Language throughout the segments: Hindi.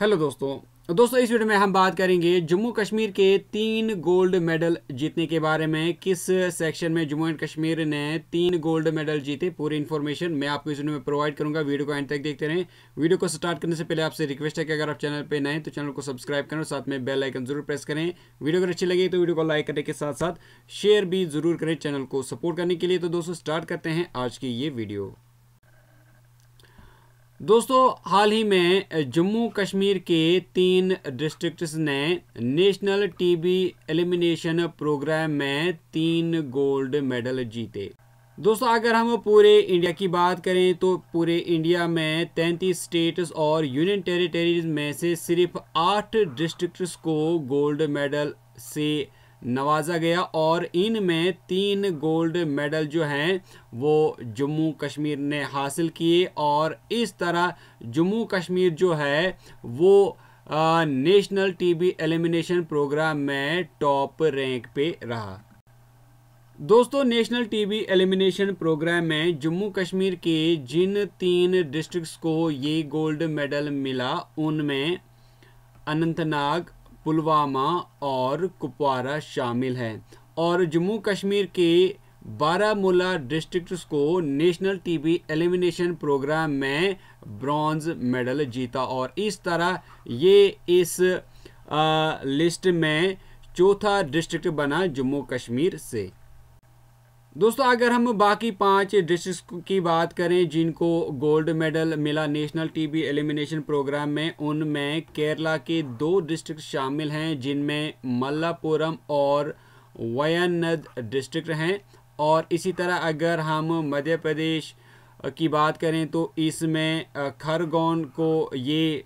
हेलो दोस्तों दोस्तों इस वीडियो में हम बात करेंगे जम्मू कश्मीर के तीन गोल्ड मेडल जीतने के बारे में किस सेक्शन में जम्मू एंड कश्मीर ने तीन गोल्ड मेडल जीते पूरी इन्फॉर्मेशन मैं आपको इस वीडियो में प्रोवाइड करूंगा वीडियो को एंड तक देखते रहें वीडियो को स्टार्ट करने से पहले आपसे रिक्वेस्ट है कि अगर आप चैनल पर नए तो चैनल को सब्सक्राइब करें और साथ में बेल आइकन जरूर प्रेस करें वीडियो अगर अच्छी लगी तो वीडियो को लाइक करने के साथ साथ शेयर भी जरूर करें चैनल को सपोर्ट करने के लिए तो दोस्तों स्टार्ट करते हैं आज की ये वीडियो दोस्तों हाल ही में जम्मू कश्मीर के तीन डिस्ट्रिक्ट्स ने नेशनल टीबी एलिमिनेशन प्रोग्राम में तीन गोल्ड मेडल जीते दोस्तों अगर हम पूरे इंडिया की बात करें तो पूरे इंडिया में तैंतीस स्टेट्स और यूनियन टेरिटरीज में से सिर्फ आठ डिस्ट्रिक्ट्स को गोल्ड मेडल से नवाजा गया और इनमें तीन गोल्ड मेडल जो हैं वो जम्मू कश्मीर ने हासिल किए और इस तरह जम्मू कश्मीर जो है वो नेशनल टीबी एलिमिनेशन प्रोग्राम में टॉप रैंक पे रहा दोस्तों नेशनल टीबी एलिमिनेशन प्रोग्राम में जम्मू कश्मीर के जिन तीन डिस्ट्रिक्ट्स को ये गोल्ड मेडल मिला उनमें अनंतनाग पुलवामा और कुपवारा शामिल हैं और जम्मू कश्मीर के बारामूला डिस्ट्रिक्ट्स को नेशनल टीबी एलिमिनेशन प्रोग्राम में ब्रॉन्ज मेडल जीता और इस तरह ये इस आ, लिस्ट में चौथा डिस्ट्रिक्ट बना जम्मू कश्मीर से दोस्तों अगर हम बाकी पांच डिस्ट्रिक्स की बात करें जिनको गोल्ड मेडल मिला नेशनल टीबी एलिमिनेशन प्रोग्राम में उनमें केरला के दो डिस्ट्रिक्ट शामिल हैं जिनमें मल्लापुरम और वयनद डिस्ट्रिक्ट हैं और इसी तरह अगर हम मध्य प्रदेश की बात करें तो इसमें खरगोन को ये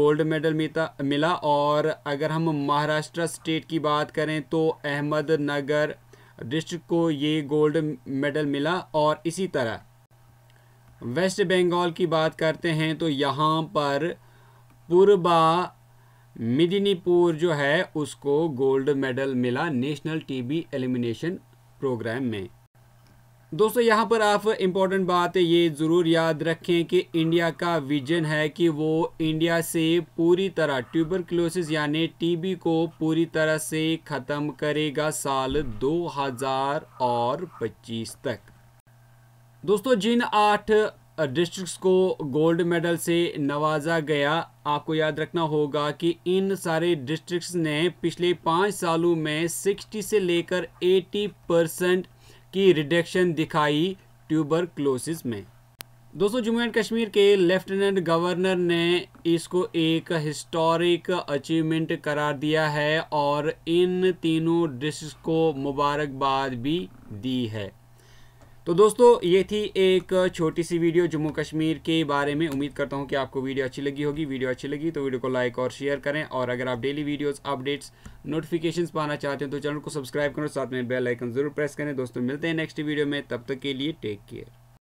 गोल्ड मेडल मिला और अगर हम महाराष्ट्र स्टेट की बात करें तो अहमदनगर डिस्ट्रिक्ट को ये गोल्ड मेडल मिला और इसी तरह वेस्ट बंगाल की बात करते हैं तो यहाँ पर पूर्वा मिदिनीपुर जो है उसको गोल्ड मेडल मिला नेशनल टीबी एलिमिनेशन प्रोग्राम में दोस्तों यहाँ पर आप इम्पॉर्टेंट बात ये ज़रूर याद रखें कि इंडिया का विजन है कि वो इंडिया से पूरी तरह ट्यूबरक्लोसिस यानी टीबी को पूरी तरह से ख़त्म करेगा साल 2025 तक दोस्तों जिन आठ डिस्ट्रिक्ट्स को गोल्ड मेडल से नवाजा गया आपको याद रखना होगा कि इन सारे डिस्ट्रिक्ट्स ने पिछले पाँच सालों में 60 से लेकर 80 परसेंट की रिडक्शन दिखाई क्लोसिस में दोस्तों जम्मू एंड कश्मीर के लेफ्टिनेंट गवर्नर ने इसको एक हिस्टोरिक अचीवमेंट करार दिया है और इन तीनों डिस्ट्रिक्ट को मुबारकबाद भी दी है तो दोस्तों ये थी एक छोटी सी वीडियो जम्मू कश्मीर के बारे में उम्मीद करता हूँ कि आपको वीडियो अच्छी लगी होगी वीडियो अच्छी लगी तो वीडियो को लाइक और शेयर करें और अगर आप डेली वीडियोस अपडेट्स नोटिफिकेशंस पाना चाहते हैं तो चैनल को सब्सक्राइब करें साथ में बेल आइकन जरूर प्रेस करें दोस्तों मिलते हैं नेक्स्ट वीडियो में तब तक के लिए टेक केयर